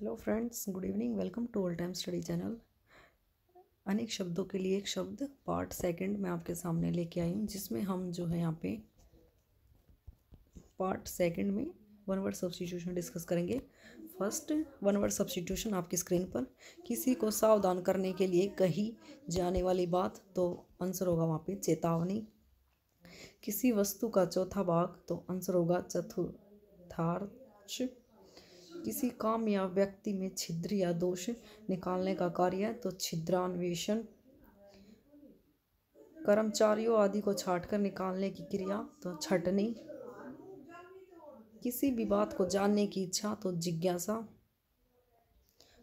Hello friends good evening welcome to all time study channel अनेक शब्दों के लिए एक शब्द पार्ट सेकंड मैं आपके सामने लेके आई हूँ जिसमें हम जो है यहाँ पे पार्ट सेकंड में वन वर्ड सब्सटीट्यूशन डिस्कस करेंगे फर्स्ट वन वर्ड सब्सटीट्यूशन आपकी स्क्रीन पर किसी को सावधान करने के लिए कही जाने वाली बात तो आंसर होगा वहाँ पर चेतावनी किसी वस्तु का चौथा भाग तो आंसर होगा चतुर्थार्थ किसी काम या व्यक्ति में छिद्र या दोष निकालने का कार्य है तो छिद्रान्वेषण कर्मचारियों आदि को छांटकर निकालने की क्रिया तो छटनी किसी भी बात को जानने की इच्छा तो जिज्ञासा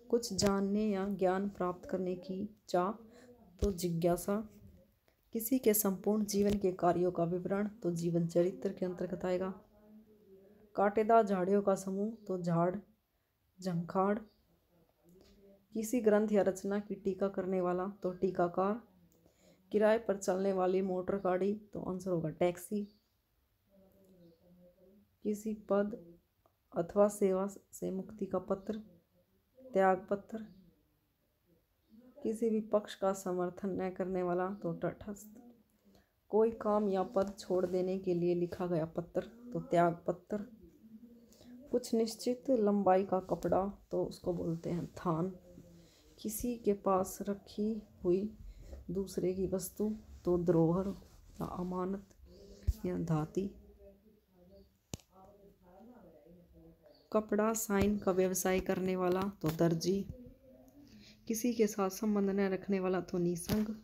कुछ जानने या ज्ञान प्राप्त करने की चाह तो जिज्ञासा किसी के संपूर्ण जीवन के कार्यों का विवरण तो जीवन चरित्र के अंतर्गत आएगा काटेदार झाड़ियों का समूह तो झाड़ झंखाड़ किसी ग्रंथ या रचना की टीका करने वाला तो टीकाकार किराए पर चलने वाली मोटर गाड़ी तो आंसर होगा टैक्सी किसी पद अथवा सेवा से मुक्ति का पत्र त्याग पत्र किसी भी पक्ष का समर्थन न करने वाला तो तटस्थ कोई काम या पद छोड़ देने के लिए लिखा गया पत्र तो त्याग पत्र कुछ निश्चित लंबाई का कपड़ा तो उसको बोलते हैं थान किसी के पास रखी हुई दूसरे की वस्तु तो धरोहर या अमानत या धाती कपड़ा साइन का व्यवसाय करने वाला तो दर्जी किसी के साथ संबंध न रखने वाला तो निसंग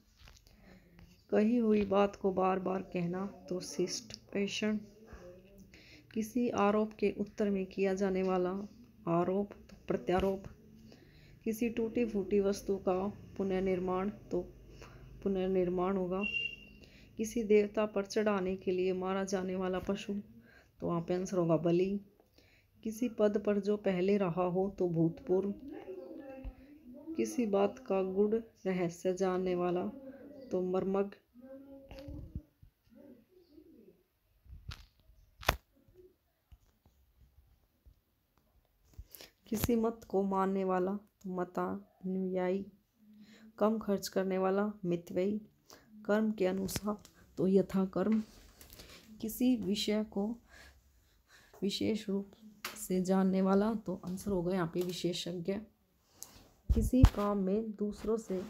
कही हुई बात को बार बार कहना तो शिष्ट पेशेंट किसी आरोप के उत्तर में किया जाने वाला आरोप तो प्रत्यारोप किसी टूटी फूटी वस्तु का पुनर्निर्माण तो पुनर्निर्माण होगा किसी देवता पर चढ़ाने के लिए मारा जाने वाला पशु तो वहाँ पे आंसर होगा बलि किसी पद पर जो पहले रहा हो तो भूतपूर्व किसी बात का गुड़ रहस्य जानने वाला तो मर्मज्ञ किसी मत को मानने वाला अनुयायी कम खर्च करने वाला मितवयी कर्म के अनुसार तो यथा कर्म किसी विषय को विशेष रूप से जानने वाला तो आंसर होगा यहाँ पे विशेषज्ञ किसी काम में दूसरों से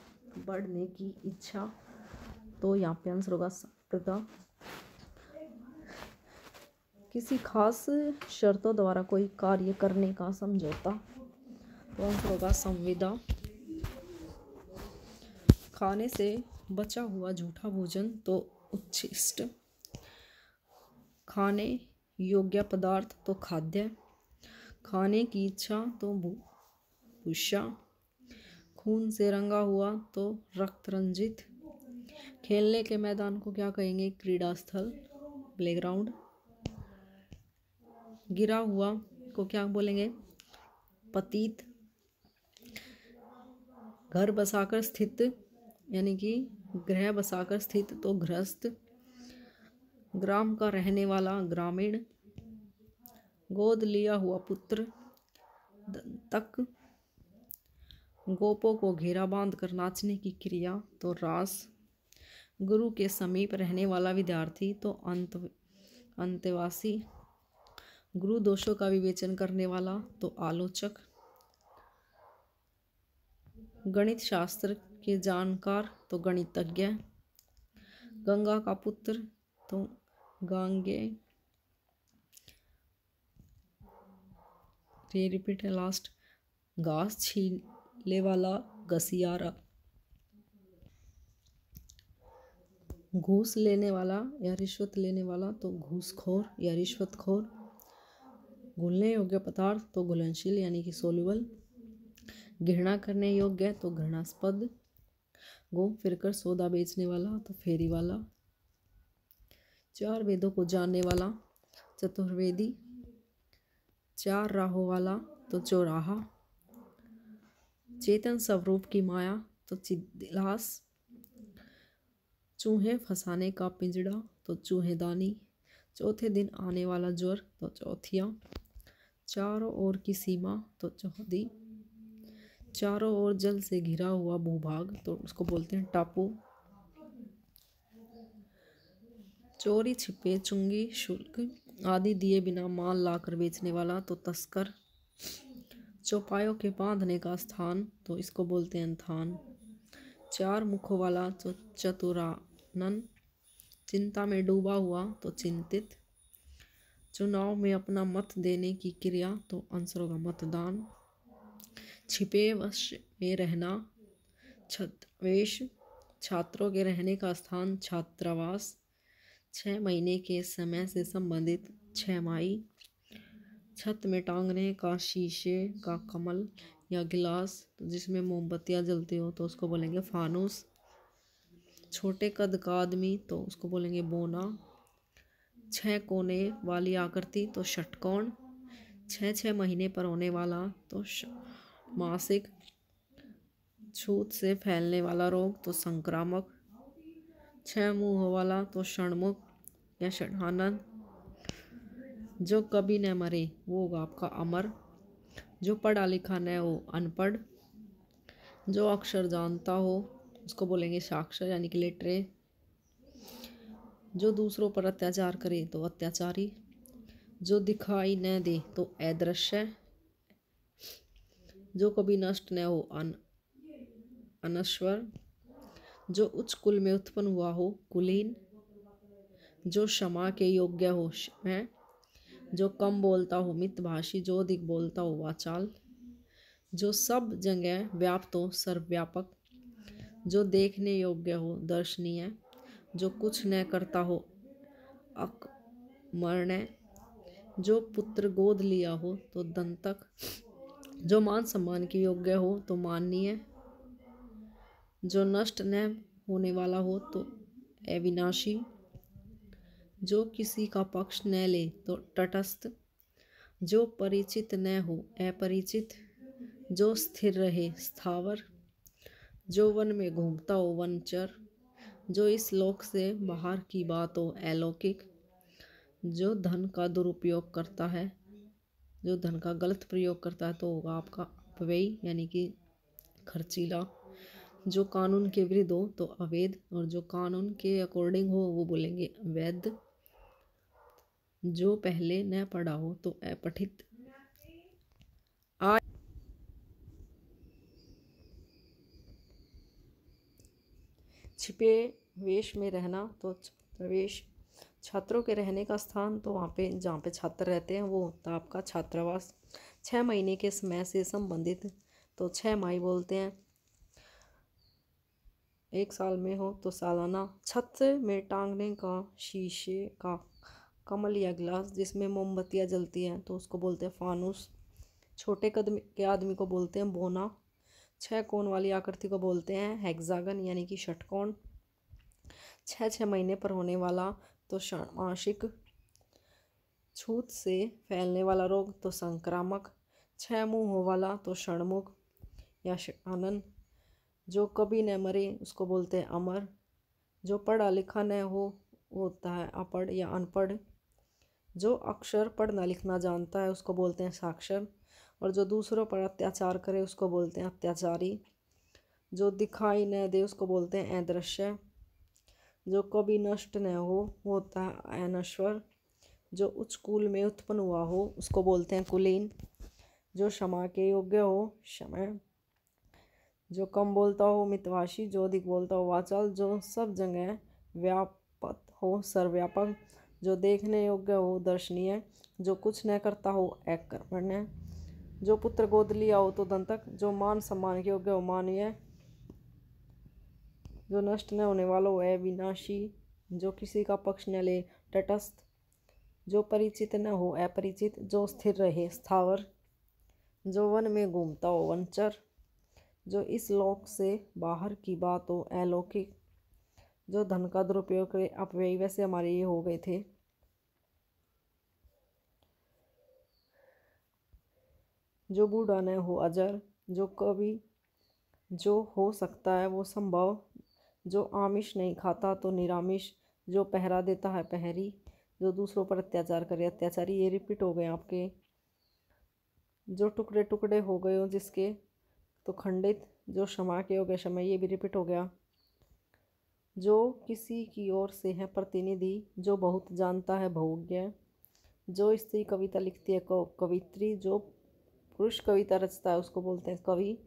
बढ़ने की इच्छा तो यहाँ पे आंसर होगा सत्यता किसी खास शर्तों द्वारा कोई कार्य करने का समझौता तो होगा संविदा खाने से बचा हुआ झूठा भोजन तो उच्छिष्ट खाने योग्य पदार्थ तो खाद्य खाने की इच्छा तो भूषा खून से रंगा हुआ तो रक्त रंजित खेलने के मैदान को क्या कहेंगे क्रीड़ा स्थल प्लेग्राउंड गिरा हुआ को क्या बोलेंगे पतित घर बसाकर स्थित यानी कि ग्रह बसाकर स्थित तो गृहस्थ ग्राम का रहने वाला ग्रामीण गोद लिया हुआ पुत्र तक गोपों को घेरा बांध कर नाचने की क्रिया तो रास गुरु के समीप रहने वाला विद्यार्थी तो अंत अंतवासी गुरु दोषों का विवेचन करने वाला तो आलोचक गणित शास्त्र के जानकार तो गणितज्ञ गंगा का पुत्र तो गांगे रिपीट है लास्ट घास छीले वाला घसियारा घूस लेने वाला या रिश्वत लेने वाला तो घूसखोर या रिश्वतखोर घुलने योग्य पदार्थ तो घुलनशील यानी कि सोल्यूबल घृणा करने योग्य तो घृणास्पद घूम कर सौदा बेचने वाला तो फेरी वाला चार वेदों को जानने वाला चतुर्वेदी चार राहों वाला तो चौराहा चेतन स्वरूप की माया तो चिदिलास चूहे फंसाने का पिंजड़ा तो चूहेदानी चौथे दिन आने वाला ज्वर तो चौथिया चारों ओर की सीमा तो चौहदी चारों ओर जल से घिरा हुआ भूभाग तो उसको बोलते हैं टापू चोरी छिपे चुंगी शुल्क आदि दिए बिना माल लाकर बेचने वाला तो तस्कर चौपायों के बांधने का स्थान तो इसको बोलते हैं थान चार मुखों वाला तो चतुरानन चिंता में डूबा हुआ तो चिंतित चुनाव में अपना मत देने की क्रिया तो आंसर होगा मतदान छिपे वश में रहना छतवेश छात्रों के रहने का स्थान छात्रावास छः महीने के समय से संबंधित छः माई छत में टांगने का शीशे का कमल या गिलास जिसमें मोमबत्तियाँ जलती हो तो उसको बोलेंगे फानूस छोटे कद का आदमी तो उसको बोलेंगे बोना छः कोने वाली आकृति तो षटकोण छः छः महीने पर होने वाला तो मासिक छूत से फैलने वाला रोग तो संक्रामक छः मुँह वाला तो षणमुख या षणानंद जो कभी न मरे वो होगा आपका अमर जो पढ़ा लिखा न हो अनपढ़ जो अक्षर जानता हो उसको बोलेंगे साक्षर यानी कि लिटरेट जो दूसरों पर अत्याचार करे तो अत्याचारी जो दिखाई न दे तो अदृश्य जो कभी नष्ट न हो अन अनश्वर जो उच्च कुल में उत्पन्न हुआ हो कुलीन जो क्षमा के योग्य हो है जो कम बोलता हो मितभाषी जो अधिक बोलता हो वाचाल जो सब जगह व्याप्त हो सर्वव्यापक जो देखने योग्य हो दर्शनीय जो कुछ न करता हो अकमर्ण जो पुत्र गोद लिया हो तो दंतक जो मान सम्मान के योग्य हो तो माननीय जो नष्ट न होने वाला हो तो अविनाशी जो किसी का पक्ष न ले तो तटस्थ जो परिचित न हो अपरिचित जो स्थिर रहे स्थावर जो वन में घूमता हो वनचर जो इस लोक से बाहर की बात हो अलौकिक जो धन का दुरुपयोग करता है जो धन का गलत प्रयोग करता है तो होगा आपका अपव्ययी यानी कि खर्चीला जो कानून के विरुद्ध हो तो अवैध और जो कानून के अकॉर्डिंग हो वो बोलेंगे वैध जो पहले न पढ़ा हो तो अपठित छिपे वेश में रहना तो प्रवेश छात्रों के रहने का स्थान तो वहाँ पे जहाँ पे छात्र रहते हैं वो होता है आपका छात्रावास छः महीने के समय से संबंधित तो छः माई बोलते हैं एक साल में हो तो सालाना छत में टांगने का शीशे का कमल या ग्लास जिसमें मोमबत्तियाँ जलती हैं तो उसको बोलते हैं फानूस छोटे कदम के आदमी को बोलते हैं बोना छः कोण वाली आकृति को बोलते हैं हेक्सागन यानी कि षटकोण छः छः महीने पर होने वाला तो षणमाशिक छूत से फैलने वाला रोग तो संक्रामक छः हो वाला तो षणमुख या आनंद जो कभी न मरे उसको बोलते हैं अमर जो पढ़ा लिखा न हो वो होता है अपढ़ या अनपढ़ जो अक्षर पढ़ना लिखना जानता है उसको बोलते हैं साक्षर और जो दूसरों पर अत्याचार करे उसको बोलते हैं अत्याचारी जो दिखाई न दे उसको बोलते हैं अदृश्य जो कभी नष्ट न हो होता है अनश्वर जो उच्च कुल में उत्पन्न हुआ हो उसको बोलते हैं कुलीन जो क्षमा के योग्य हो क्षमा जो कम बोलता हो मितवाशी जो अधिक बोलता हो वाचल जो सब जगह व्यापक हो सर्वव्यापक जो देखने योग्य हो दर्शनीय जो कुछ न करता हो एक कर्मण्य जो पुत्र गोद लिया हो तो दंतक जो मान सम्मान के योग्य हो है जो नष्ट न होने वाला हो है विनाशी जो किसी का पक्ष न ले तटस्थ जो परिचित न हो अपरिचित जो स्थिर रहे स्थावर जो वन में घूमता हो वंचर जो इस लोक से बाहर की बात हो अलौकिक जो धन का दुरुपयोग करे अपव्यय वैसे हमारे ये हो गए थे जो बूढ़ा न हो अजर जो कभी जो हो सकता है वो संभव जो आमिष नहीं खाता तो निरामिष जो पहरा देता है पहरी जो दूसरों पर अत्याचार करे अत्याचारी ये रिपीट हो गए आपके जो टुकड़े टुकड़े हो गए हो जिसके तो खंडित जो क्षमा के हो गए क्षमा ये भी रिपीट हो गया जो किसी की ओर से है प्रतिनिधि जो बहुत जानता है भोग्य जो स्त्री कविता लिखती है कवित्री जो पुरुष कविता तो रचता है उसको बोलते हैं कवि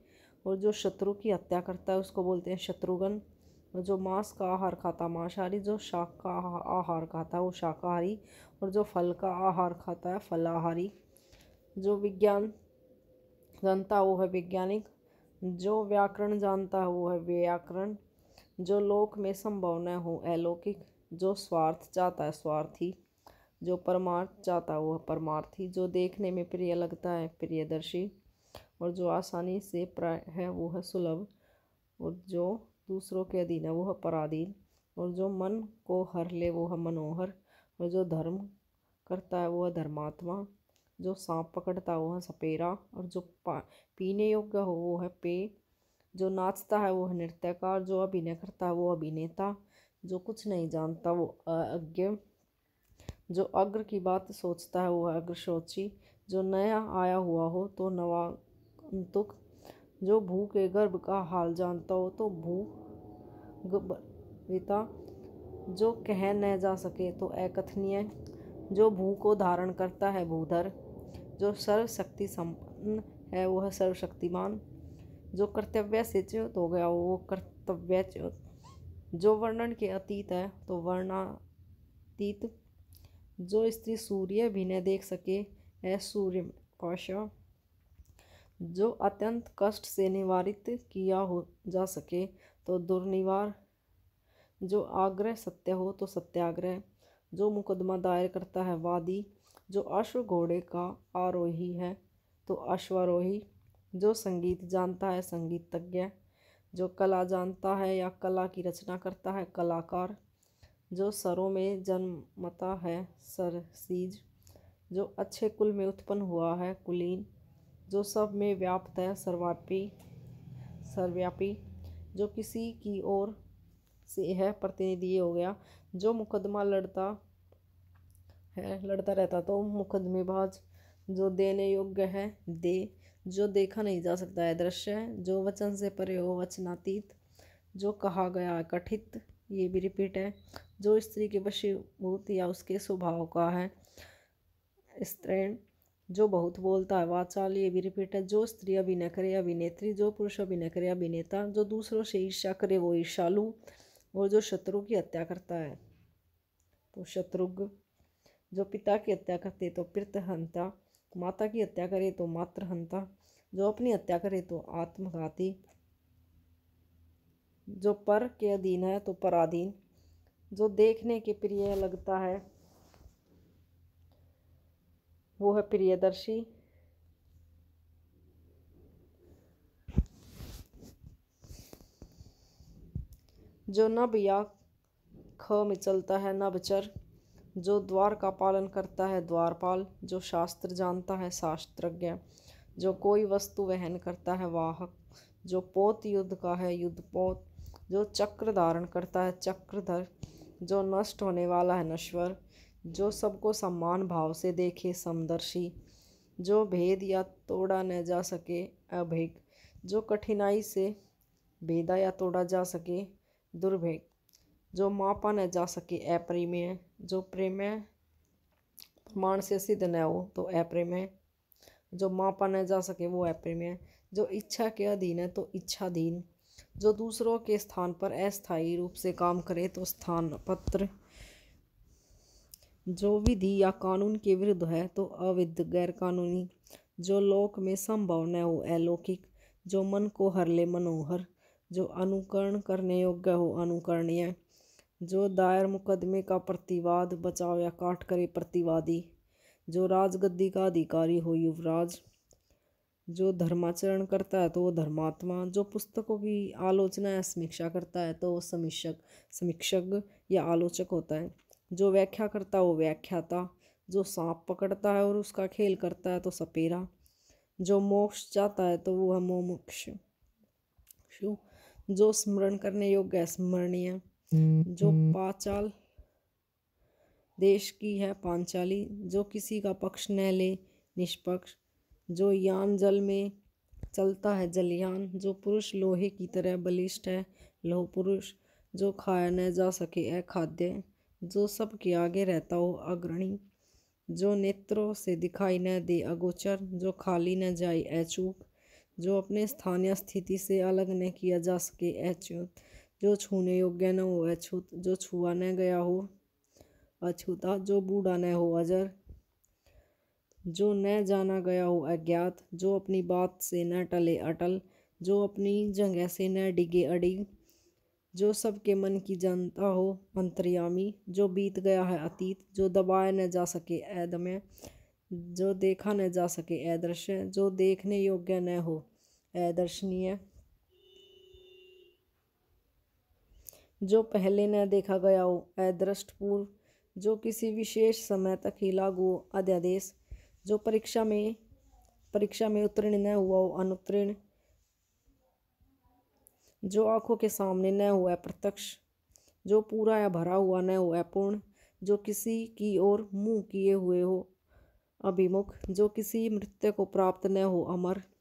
और जो शत्रु की हत्या करता है उसको बोलते हैं शत्रुघ्न और जो मांस का आहार खाता मांसाहारी जो शाक का आहार खाता है वो शाकाहारी और जो फल का आहार खाता है फलाहारी जो विज्ञान जानता वो है वैज्ञानिक जो व्याकरण जानता है वो है व्याकरण जो लोक में संभावना हो अलौकिक जो स्वार्थ चाहता है स्वार्थी जो परमार्थ चाहता वह परमार्थी जो देखने में प्रिय लगता है प्रियदर्शी और जो आसानी से प्राय है वह सुलभ और जो दूसरों के अधीन है वह पराधीन और जो मन को हर ले वह मनोहर और जो धर्म करता है वह धर्मात्मा जो सांप पकड़ता है वह सपेरा और जो पीने योग्य हो वो है पे जो नाचता है वह नृत्यकार जो अभिनय करता है वो अभिनेता जो कुछ नहीं जानता वो अज्ञ जो अग्र की बात सोचता है वह अग्रशोची जो नया आया हुआ हो तो नवांतुक जो भू के गर्भ का हाल जानता हो तो भू गिता जो कह न जा सके तो अकथनीय जो भू को धारण करता है भूधर जो सर्वशक्ति संपन्न है वह सर्वशक्तिमान जो कर्तव्य से च्युत हो गया हो वो कर्तव्य च्युत जो वर्णन के अतीत है तो वर्णातीत जो स्त्री सूर्य भी न देख सके है सूर्य पाशा जो अत्यंत कष्ट से निवारित किया हो जा सके तो दुर्निवार जो आग्रह सत्य हो तो सत्याग्रह जो मुकदमा दायर करता है वादी जो अश्व घोड़े का आरोही है तो अश्वारोही जो संगीत जानता है संगीतज्ञ जो कला जानता है या कला की रचना करता है कलाकार जो सरों में जन्मता है सरसीज जो अच्छे कुल में उत्पन्न हुआ है कुलीन जो सब में व्याप्त है सर्वापी सर्वव्यापी जो किसी की ओर से है प्रतिनिधि हो गया जो मुकदमा लड़ता है लड़ता रहता तो मुकदमेबाज जो देने योग्य है दे जो देखा नहीं जा सकता है दृश्य है जो वचन से परे हो वचनातीत जो कहा गया कठित ये भी रिपीट है जो स्त्री के वशीभूत या उसके स्वभाव का है स्त्रीण जो बहुत बोलता है वाचाल ये भी रिपीट है जो स्त्री अभिनय करे अभिनेत्री जो पुरुष अभिनय करे अभिनेता जो दूसरों से ईर्षा करे वो ईर्षालु और जो शत्रु की हत्या करता है तो शत्रुघ जो पिता की हत्या करते तो पितहंता माता की हत्या करे तो मातृहंता जो अपनी हत्या करे तो आत्मघाती जो पर के अधीन है तो पराधीन जो देखने के प्रिय लगता है वो है प्रियदर्शी जो नभ या ख में चलता है नभचर जो द्वार का पालन करता है द्वारपाल जो शास्त्र जानता है शास्त्रज्ञ जो कोई वस्तु वहन करता है वाहक जो पोत युद्ध का है युद्धपोत जो चक्र धारण करता है चक्रधर जो नष्ट होने वाला है नश्वर जो सबको सम्मान भाव से देखे समदर्शी जो भेद या तोड़ा न जा सके अभेग जो कठिनाई से भेदा या तोड़ा जा सके दुर्भेग जो मापा न जा सके अप्रेमेय जो प्रेम प्रमाण से सिद्ध न हो तो है जो मापा न जा सके वो है जो इच्छा के अधीन है तो इच्छाधीन जो दूसरों के स्थान पर अस्थायी रूप से काम करे तो स्थान पत्र जो विधि या कानून के विरुद्ध है तो अविध गैर कानूनी जो लोक में संभव न हो अलौकिक जो मन को हर ले मनोहर जो अनुकरण करने योग्य हो अनुकरणीय जो दायर मुकदमे का प्रतिवाद बचाव या काट करे प्रतिवादी जो राजगद्दी का अधिकारी हो युवराज जो धर्माचरण करता है तो वो धर्मात्मा जो पुस्तकों की आलोचना या समीक्षा करता है तो वो समीक्षक समीक्षक या आलोचक होता है जो व्याख्या करता है वो व्याख्याता जो सांप पकड़ता है और उसका खेल करता है तो सपेरा जो मोक्ष चाहता है तो वो है मोमोक्ष जो स्मरण करने योग्य है स्मरणीय जो हम्म, हम्म। पाचाल देश की है पांचाली जो किसी का पक्ष न ले निष्पक्ष जो यान जल में चलता है जलयान जो पुरुष लोहे की तरह बलिष्ठ है लोह पुरुष जो खाया न जा सके खाद्य जो सबके आगे रहता हो अग्रणी जो नेत्रों से दिखाई न दे अगोचर जो खाली न जाए अचूक जो अपने स्थानीय स्थिति से अलग न किया जा सके अच्युत जो छूने योग्य न हो अछूत जो छुआ न गया हो अछूता जो बूढ़ा न हो अजर जो न जाना गया हो अज्ञात जो अपनी बात से न टले अटल जो अपनी जगह से न डिगे अडिग जो सबके मन की जनता हो अंतर्यामी जो बीत गया है अतीत जो दबाया न जा सके ऐदमय जो देखा न जा सके ऐदृश्य जो देखने योग्य न हो ऐदर्शनीय जो पहले न देखा गया हो अदृष्ट पूर्व जो किसी विशेष समय तक ही लागू अध्यादेश जो परीक्षा में परीक्षा में उत्तीर्ण न हुआ वो अनुत्तीर्ण जो आंखों के सामने न हुआ है प्रत्यक्ष जो पूरा या भरा हुआ न हुआ है पूर्ण जो किसी की ओर मुंह किए हुए हो अभिमुख जो किसी मृत्यु को प्राप्त न हो अमर